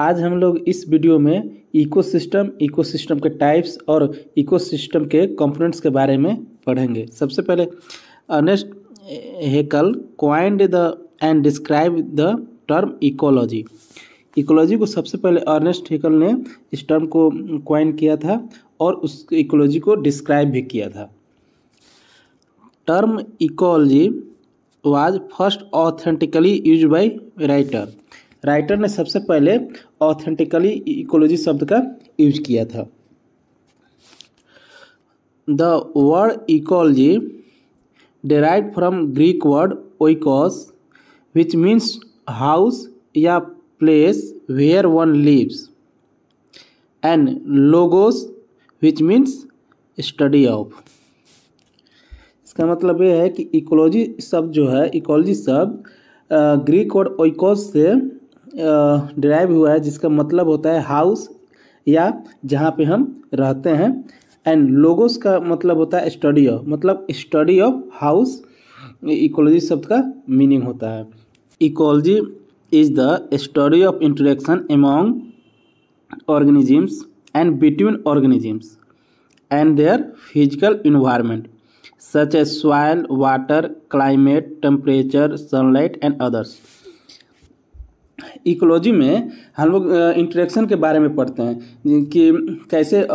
आज हम लोग इस वीडियो में इकोसिस्टम इकोसिस्टम के टाइप्स और इकोसिस्टम के कंपोनेंट्स के बारे में पढ़ेंगे सबसे पहले Ernst Haeckel coined the and describe the term ecology ecology को सबसे पहले अर्नेस्ट हेकल ने इस टर्म को क्वाइन किया था और उस इकोलॉजी को डिस्क्राइब भी किया था term ecology was first authentically use by writer writer ने सबसे पहले ऑथेंटिकली इकोलॉजी शब्द का यूज किया था the word ecology derive from Greek word oikos which means house या place where one lives and logos which means study of इसका मतलब ये है कि इकोलॉजी शब्द जो है इकोलॉजी शब्द ग्रीक वर्ड ओइकॉस से ड्राइव हुआ है जिसका मतलब होता है हाउस या जहाँ पे हम रहते हैं एंड लोगोस का मतलब होता है स्टडी ऑफ मतलब स्टडी ऑफ हाउस इकोलॉजी शब्द का मीनिंग होता है ecology is the study of interaction among organisms and between organisms and their physical environment such a soil water climate temperature sunlight and others ecology में हम लोग interaction के बारे में पढ़ते हैं कि कैसे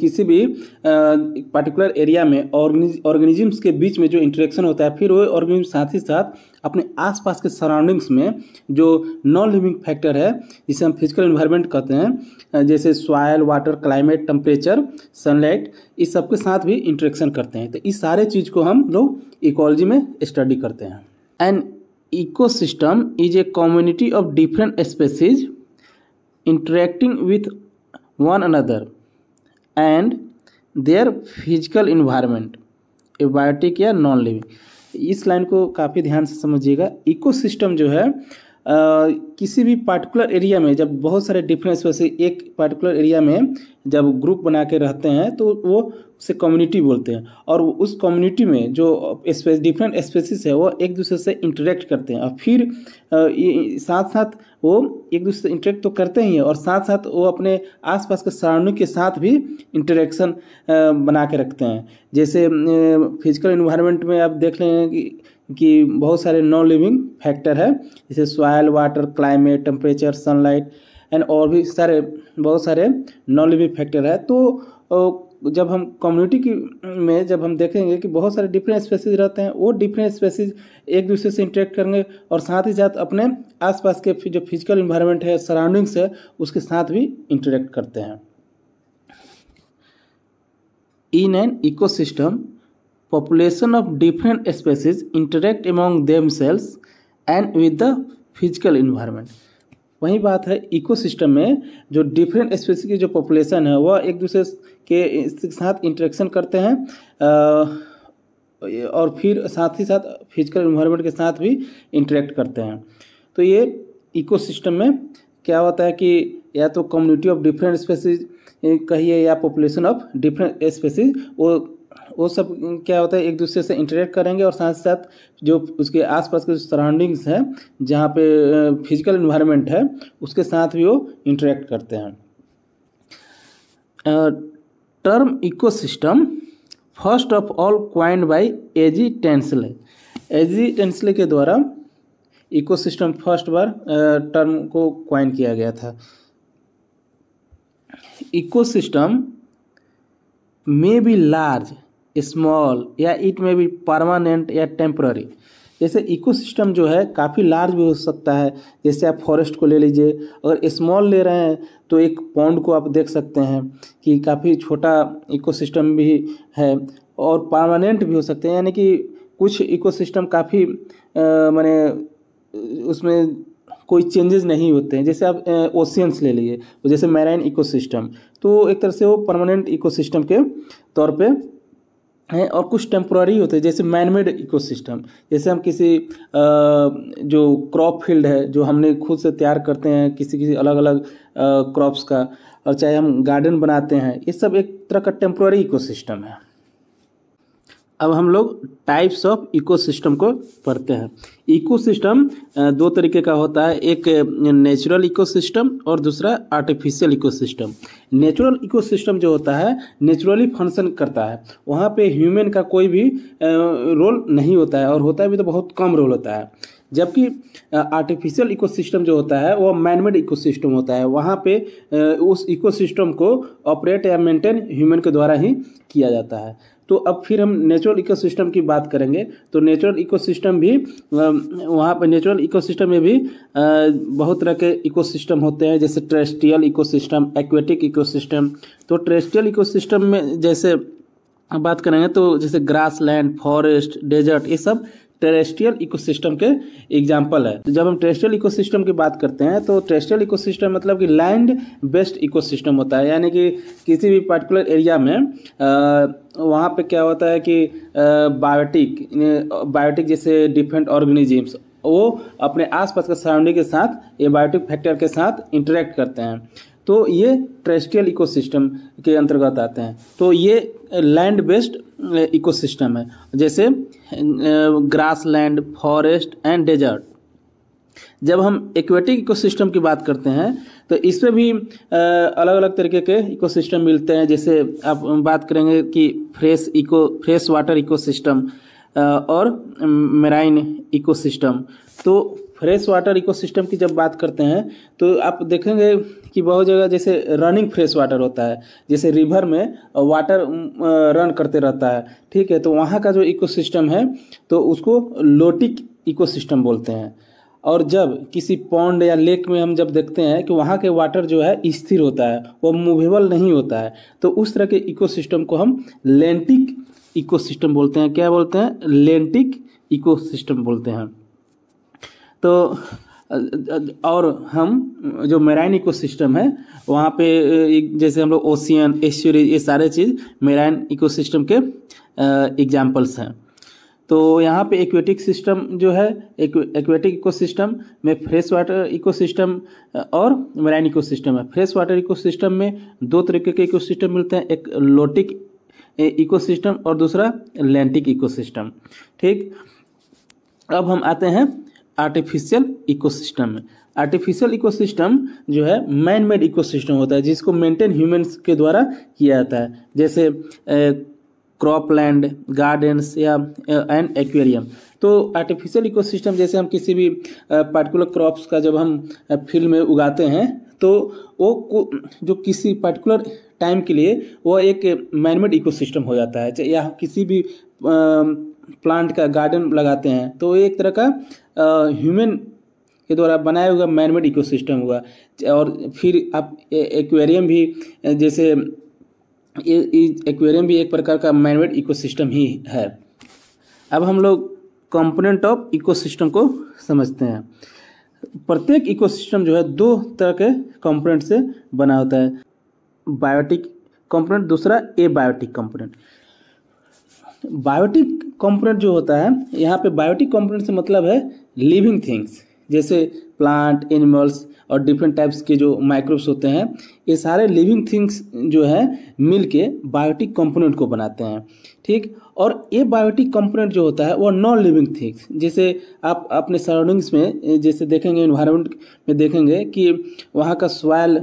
किसी भी पर्टिकुलर एरिया में ऑर्गेनिजम्स के बीच में जो इंट्रैक्शन होता है फिर वो ऑर्गेनिज्म साथ ही साथ अपने आसपास के सराउंडिंग्स में जो नॉन लिविंग फैक्टर है जिसे हम फिजिकल इन्वायरमेंट कहते हैं जैसे soil water climate temperature sunlight इस सब के साथ भी इंट्रैक्शन करते हैं तो इस सारे चीज़ को हम लोग इकोलॉजी में स्टडी करते हैं and ecosystem is a community of different species interacting with one another and their physical environment abiotic या नॉन लिविंग इस लाइन को काफ़ी ध्यान से समझिएगा इकोसिस्टम जो है किसी भी पार्टिकुलर एरिया में जब बहुत सारे डिफरेंस वैसे एक पार्टिकुलर एरिया में जब ग्रुप बना के रहते हैं तो वो उसे कम्युनिटी बोलते हैं और उस कम्युनिटी में जो स्पेस डिफरेंट स्पेसिस है वो एक दूसरे से इंटरेक्ट करते हैं और फिर साथ साथ वो एक दूसरे से इंटरेक्ट तो करते ही हैं और साथ साथ वो अपने आसपास के सराउंडिंग के साथ भी इंटरेक्शन बना के रखते हैं जैसे फिजिकल इन्वायरमेंट में आप देख लें कि कि बहुत सारे नॉन लिविंग फैक्टर है जैसे soil water climate temperature sunlight and और भी सारे बहुत सारे नॉन लिविंग फैक्टर है तो जब हम कम्युनिटी की में जब हम देखेंगे कि बहुत सारे डिफरेंट स्पेसीज रहते हैं वो डिफरेंट स्पेसीज एक दूसरे से इंटरेक्ट करेंगे और साथ ही साथ अपने आसपास के जो फिजिकल इन्वायरमेंट है सराउंडिंग्स है उसके साथ भी इंटरेक्ट करते हैं in an ecosystem population of different species interact among themselves and with the physical environment वही बात है इकोसिस्टम में जो डिफरेंट स्पेसी की जो पॉपुलेशन है वह एक दूसरे के साथ इंटरेक्शन करते हैं और फिर साथ ही साथ फिजिकल इन्वायरमेंट के साथ भी इंटरेक्ट करते हैं तो ये इकोसिस्टम में क्या होता है कि या तो कम्युनिटी ऑफ डिफरेंट स्पेसीज कहिए या पॉपुलेशन ऑफ डिफरेंट स्पेसीज वो वो सब क्या होता है एक दूसरे से इंटरेक्ट करेंगे और साथ साथ जो उसके आसपास के जो सराउंडिंग्स हैं जहाँ पे फिजिकल इन्वायरमेंट है उसके साथ भी वो इंटरेक्ट करते हैं term ecosystem first of all coined by A G Tansley A G Tansley के द्वारा इकोसिस्टम फर्स्ट बार टर्म को क्वाइन किया गया था ecosystem may be large small या इट मे बी परमानेंट या टेम्प्ररी जैसे इकोसिस्टम जो है काफ़ी लार्ज भी हो सकता है जैसे आप फॉरेस्ट को ले लीजिए अगर स्मॉल ले रहे हैं तो एक पॉन्ड को आप देख सकते हैं कि काफ़ी छोटा इकोसिस्टम भी है और परमानेंट भी हो सकते हैं यानी कि कुछ इकोसिस्टम काफ़ी मैंने उसमें कोई चेंजेस नहीं होते हैं जैसे आप ओशियंस ले लीजिए तो जैसे मैराइन इकोसिस्टम तो एक तरह से वो परमानेंट इकोसिस्टम के तौर पे हैं और कुछ टेम्प्रोरी होते हैं जैसे मैनमेड इकोसिस्टम जैसे हम किसी आ, जो क्रॉप फील्ड है जो हमने खुद से तैयार करते हैं किसी किसी अलग अलग क्रॉप्स का और चाहे हम गार्डन बनाते हैं ये सब एक तरह का टेम्प्रोरी इकोसिस्टम है अब हम लोग टाइप्स ऑफ इकोसिस्टम को पढ़ते हैं इकोसिस्टम दो तरीके का होता है एक नेचुरल इकोसिस्टम और दूसरा आर्टिफिशियल इकोसिस्टम नेचुरल इकोसिस्टम जो होता है नेचुरली फंक्शन करता है वहाँ पे ह्यूमन का कोई भी रोल नहीं होता है और होता है भी तो बहुत कम रोल होता है जबकि आर्टिफिशियल इकोसिस्टम जो होता है वह मैनमेड इकोसिस्टम होता है वहाँ पे उस इकोसिस्टम को ऑपरेट या मेंटेन ह्यूमन के द्वारा ही किया जाता है तो अब फिर हम नेचुरल इकोसिस्टम की बात करेंगे तो नेचुरल इकोसिस्टम भी वहाँ पर नेचुरल इकोसिस्टम में भी बहुत तरह के इकोसिस्टम होते हैं जैसे ट्रेस्ट्रियल इकोसिस्टम एक्वेटिक इकोसिस्टम तो ट्रेस्ट्रियल इकोसिस्टम में जैसे बात करेंगे तो जैसे ग्रास लैंड फॉरेस्ट डेजर्ट ये सब टेरेस्ट्रियल इकोसिस्टम के एग्जाम्पल है तो जब हम टेरेस्ट्रियल इकोसिस्टम की बात करते हैं तो टेरेस्ट्रियल इकोसिस्टम मतलब कि लैंड बेस्ड इकोसिस्टम होता है यानी कि किसी भी पर्टिकुलर एरिया में वहाँ पे क्या होता है कि बायोटिक बायोटिक जैसे डिफरेंट ऑर्गेनिजम्स वो अपने आसपास के सराउंडिंग के साथ एबायोटिक फैक्टर के साथ इंटरेक्ट करते हैं तो ये ट्रेस्ट्रियल इकोसिस्टम के अंतर्गत आते हैं तो ये लैंड बेस्ड इकोसिस्टम है जैसे grassland forest and desert जब हम एक्वेटिक इकोसिस्टम की बात करते हैं तो इसमें भी अलग अलग तरीके के इकोसिस्टम मिलते हैं जैसे आप बात करेंगे कि fresh eco fresh water ecosystem और मेराइन इकोसिस्टम तो फ्रेश वाटर इकोसिस्टम की जब बात करते हैं तो आप देखेंगे कि बहुत जगह जैसे रनिंग फ्रेश वाटर होता है जैसे रिवर में वाटर रन करते रहता है ठीक है तो वहाँ का जो इकोसिस्टम है तो उसको लोटिक इकोसिस्टम बोलते हैं और जब किसी पौंड या लेक में हम जब देखते हैं कि वहाँ के वाटर जो है स्थिर होता है वो मूवेबल नहीं होता है तो उस तरह के इकोसिस्टम को हम लेंटिक इकोसिस्टम बोलते हैं क्या बोलते हैं लेंटिक इकोसिस्टम बोलते हैं तो और हम जो मेराइन इको सिस्टम है वहाँ पे जैसे हम लोग ओशियन एश्योरी ये सारे चीज़ मेराइन इको सिस्टम के एग्जाम्पल्स हैं तो यहाँ पे एक्वेटिक सिस्टम जो है एक्वेटिक सिस्टम में फ्रेश वाटर इको सिस्टम और मेराइन इको सिस्टम है फ्रेश वाटर इको सिस्टम में दो तरीके के इको सिस्टम मिलते हैं एक लोटिक इको सिस्टम और दूसरा लेंटिक सिस्टम ठीक अब हम आते हैं आर्टिफिशियल इकोसिस्टम है आर्टिफिशियल इकोसिस्टम जो है मैन मेड इकोसिस्टम होता है जिसको मेंटेन ह्यूमंस के द्वारा किया जाता है जैसे क्रॉप लैंड गार्डन्स या एंड एक्वेरियम तो आर्टिफिशियल इकोसिस्टम जैसे हम किसी भी पार्टिकुलर क्रॉप्स का जब हम फील्ड में उगाते हैं तो वो जो किसी पर्टिकुलर टाइम के लिए वो एक मैनमेड इकोसिस्टम हो जाता है या किसी भी प्लांट का गार्डन लगाते हैं तो एक तरह का ह्यूमन के द्वारा बनाया हुआ मैनमेड इकोसिस्टम हुआ और फिर आप एक्वेरियम भी जैसे एक्वेरियम भी एक प्रकार का मैनमेड इकोसिस्टम ही है अब हम लोग कंपोनेंट ऑफ इकोसिस्टम को समझते हैं प्रत्येक इकोसिस्टम जो है दो तरह के कंपोनेंट से बना होता है बायोटिक कंपोनेंट दूसरा abiotic component biotic component जो होता है यहाँ पे बायोटिक कंपोनेंट से मतलब है लिविंग थिंग्स जैसे प्लांट एनिमल्स और डिफरेंट टाइप्स के जो माइक्रोब्स होते हैं ये सारे लिविंग थिंग्स जो है मिल के बायोटिक कंपोनेंट को बनाते हैं ठीक और ये बायोटिक कंपोनेंट जो होता है वो नॉन लिविंग थिंग्स जैसे आप अपने सराउंडिंग्स में जैसे देखेंगे इन्वायरमेंट में देखेंगे कि वहाँ का सॉयल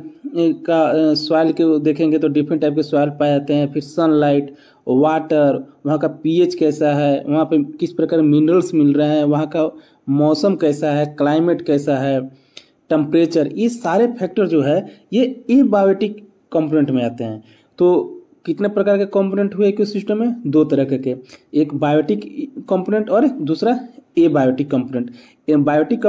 का सॉइल के देखेंगे तो डिफरेंट टाइप के सॉइल पाए जाते हैं फिर सनलाइट वाटर वहाँ का पीएच कैसा है वहाँ पे किस प्रकार मिनरल्स मिल रहे हैं वहाँ का मौसम कैसा है क्लाइमेट कैसा है टम्परेचर ये सारे फैक्टर जो है ये एबायोटिक कॉम्पोनेंट में आते हैं तो कितने प्रकार के कंपोनेंट हुए इको सिस्टम में दो तरह के एक बायोटिक कंपोनेंट और दूसरा abiotic component biotic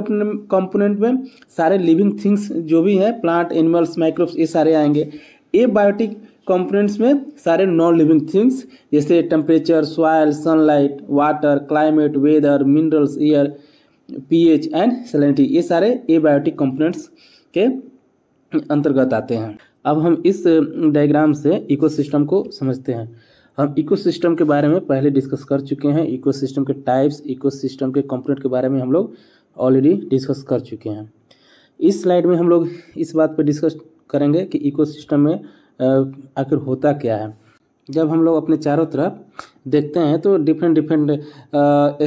component में सारे लिविंग थिंग्स जो भी हैं प्लांट एनिमल्स माइक्रोब्स ये सारे आएंगे ए बायोटिक कंपोनेंट्स में सारे नॉन लिविंग थिंग्स जैसे temperature soil sunlight water climate weather minerals air pH and salinity ये सारे ए बायोटिक कंपोनेंट्स के अंतर्गत आते हैं अब हम इस डायग्राम से इकोसिस्टम को समझते हैं हम इकोसिस्टम के बारे में पहले डिस्कस कर चुके हैं इकोसिस्टम के टाइप्स इकोसिस्टम के कंपोनेंट के बारे में हम लोग ऑलरेडी डिस्कस कर चुके हैं इस स्लाइड में हम लोग इस बात पर डिस्कस करेंगे कि इकोसिस्टम में आखिर होता क्या है जब हम लोग अपने चारों तरफ देखते हैं तो डिफरेंट डिफरेंट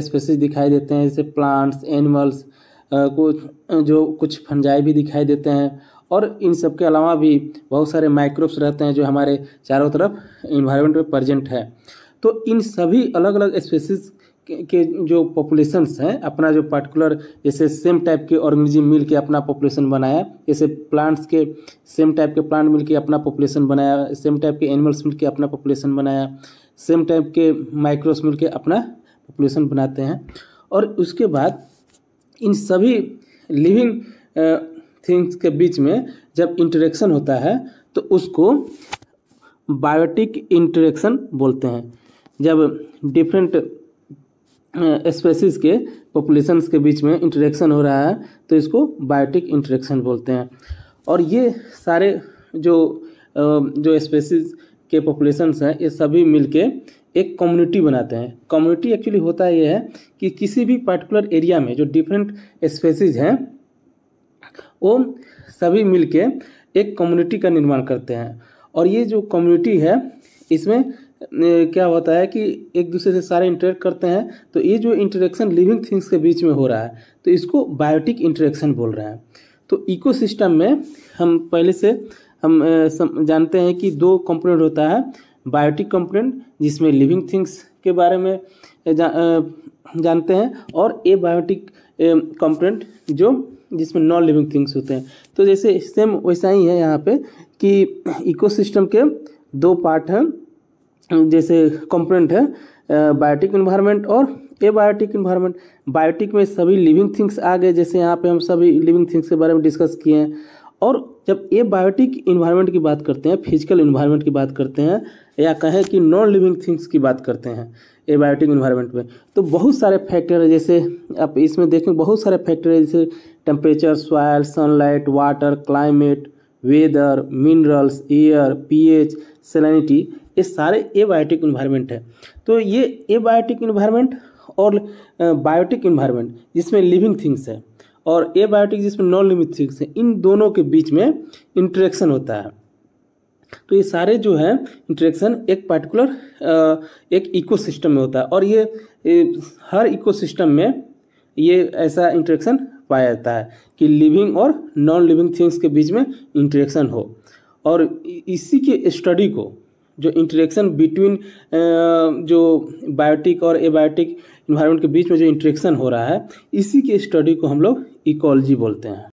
स्पेसिस दिखाई देते हैं जैसे प्लांट्स एनिमल्स को जो कुछ फंजाई भी दिखाई देते हैं और इन सब के अलावा भी बहुत सारे माइक्रोब्स रहते हैं जो हमारे चारों तरफ इन्वायरमेंट में प्रजेंट है तो इन सभी अलग अलग स्पेसिस के जो पॉपुलेशंस हैं अपना जो पर्टिकुलर जैसे सेम टाइप के ऑर्गेनिज्म मिल के अपना पॉपुलेशन बनाया जैसे प्लांट्स के सेम टाइप के प्लांट मिल के अपना पॉपुलेशन बनाया सेम टाइप के एनिमल्स मिल के अपना पॉपुलेशन बनाया सेम टाइप के माइक्रोस मिल के अपना पॉपुलेशन बनाते हैं और उसके बाद इन सभी लिविंग थिंग्स के बीच में जब इंटरेक्शन होता है तो उसको बायोटिक इंटरेक्शन बोलते हैं जब डिफरेंट स्पेसिस के पॉपुलेशंस के बीच में इंटरेक्शन हो रहा है तो इसको बायोटिक इंटरेक्शन बोलते हैं और ये सारे जो जो स्पेसिस के पॉपुलेशंस हैं ये सभी मिलके एक कम्युनिटी बनाते हैं कम्युनिटी एक्चुअली होता ये है कि किसी भी पर्टिकुलर एरिया में जो डिफरेंट स्पेसीज हैं वो सभी मिलके एक कम्युनिटी का निर्माण करते हैं और ये जो कम्युनिटी है इसमें क्या होता है कि एक दूसरे से सारे इंटरेक्ट करते हैं तो ये जो इंटरेक्शन लिविंग थिंग्स के बीच में हो रहा है तो इसको बायोटिक इंटरेक्शन बोल रहे हैं तो इकोसिस्टम में हम पहले से हम जानते हैं कि दो कंपोनेंट होता है बायोटिक कंपोनेंट जिसमें लिविंग थिंग्स के बारे में जा, जानते हैं और ए बायोटिक कंपोनेंट जो जिसमें नॉन लिविंग थिंग्स होते हैं तो जैसे सेम वैसा ही है यहाँ पे कि इकोसिस्टम के दो पार्ट हैं जैसे कंपोनेंट है बायोटिक इन्वायरमेंट और ए बायोटिक इन्वायरमेंट बायोटिक में सभी लिविंग थिंग्स आ गए जैसे यहाँ पे हम सभी लिविंग थिंग्स के बारे में डिस्कस किए हैं और जब ए बायोटिक इन्वायरमेंट की बात करते हैं फिजिकल इन्वायरमेंट की बात करते हैं या कहें कि नॉन लिविंग थिंग्स की बात करते हैं एबायोटिक इन्वायरमेंट में तो बहुत सारे फैक्टर है जैसे आप इसमें देखें बहुत सारे फैक्टर है जैसे temperature soil sunlight water climate weather minerals air pH salinity ये सारे एबायोटिक इन्वायरमेंट है तो ये एबायोटिक इन्वायरमेंट और बायोटिक इन्वायरमेंट जिसमें लिविंग थिंग्स है और एबायोटिक जिसमें नॉन लिविंग थिंग्स है इन दोनों के बीच में इंट्रेक्शन होता है तो ये सारे जो है इंट्रेक्शन एक पर्टिकुलर एक इकोसिस्टम में होता है और ये, ये हर इकोसिस्टम में ये ऐसा इंटरेक्शन पाया जाता है कि लिविंग और नॉन लिविंग थिंग्स के बीच में इंटरेक्शन हो और इसी के स्टडी को जो इंटरेक्शन बिटवीन जो बायोटिक और एबायोटिक इन्वायरमेंट के बीच में जो इंट्रेक्शन हो रहा है इसी के स्टडी को हम लोग इकोलॉजी बोलते हैं